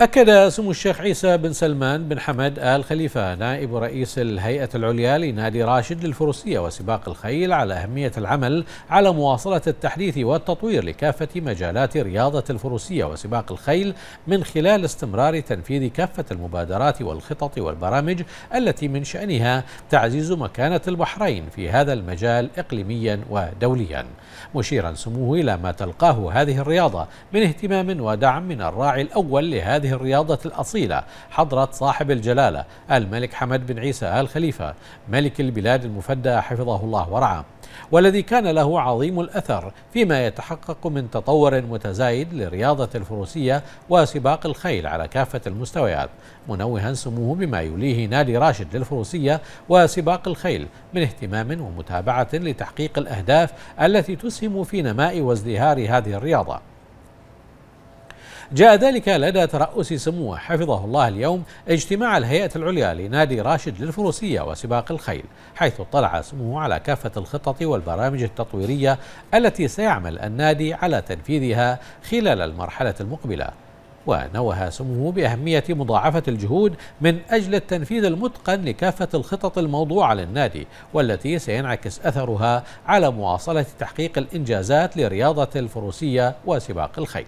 أكد سمو الشيخ عيسى بن سلمان بن حمد آل خليفة نائب رئيس الهيئة العليا لنادي راشد للفروسية وسباق الخيل على أهمية العمل على مواصلة التحديث والتطوير لكافة مجالات رياضة الفروسية وسباق الخيل من خلال استمرار تنفيذ كافة المبادرات والخطط والبرامج التي من شأنها تعزيز مكانة البحرين في هذا المجال إقليميا ودوليا مشيرا سموه إلى ما تلقاه هذه الرياضة من اهتمام ودعم من الراعي الأول لهذه هذه الرياضة الأصيلة حضرة صاحب الجلالة الملك حمد بن عيسى آل خليفة ملك البلاد المفدى حفظه الله ورعاه والذي كان له عظيم الأثر فيما يتحقق من تطور متزايد لرياضة الفروسية وسباق الخيل على كافة المستويات منوها سموه بما يوليه نادي راشد للفروسية وسباق الخيل من اهتمام ومتابعة لتحقيق الأهداف التي تسهم في نماء وازدهار هذه الرياضة جاء ذلك لدى ترأس سموه حفظه الله اليوم اجتماع الهيئة العليا لنادي راشد للفروسية وسباق الخيل حيث اطلع سموه على كافة الخطط والبرامج التطويرية التي سيعمل النادي على تنفيذها خلال المرحلة المقبلة ونوه سموه بأهمية مضاعفة الجهود من أجل التنفيذ المتقن لكافة الخطط الموضوعة للنادي والتي سينعكس أثرها على مواصلة تحقيق الإنجازات لرياضة الفروسية وسباق الخيل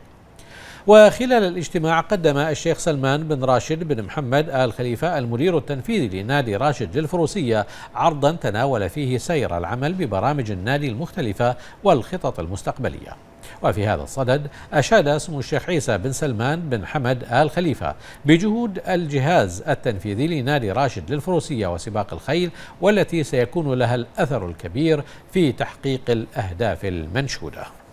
وخلال الاجتماع قدم الشيخ سلمان بن راشد بن محمد آل خليفة المدير التنفيذي لنادي راشد للفروسية عرضا تناول فيه سير العمل ببرامج النادي المختلفة والخطط المستقبلية وفي هذا الصدد أشاد اسم الشيخ عيسى بن سلمان بن حمد آل خليفة بجهود الجهاز التنفيذي لنادي راشد للفروسية وسباق الخيل والتي سيكون لها الأثر الكبير في تحقيق الأهداف المنشودة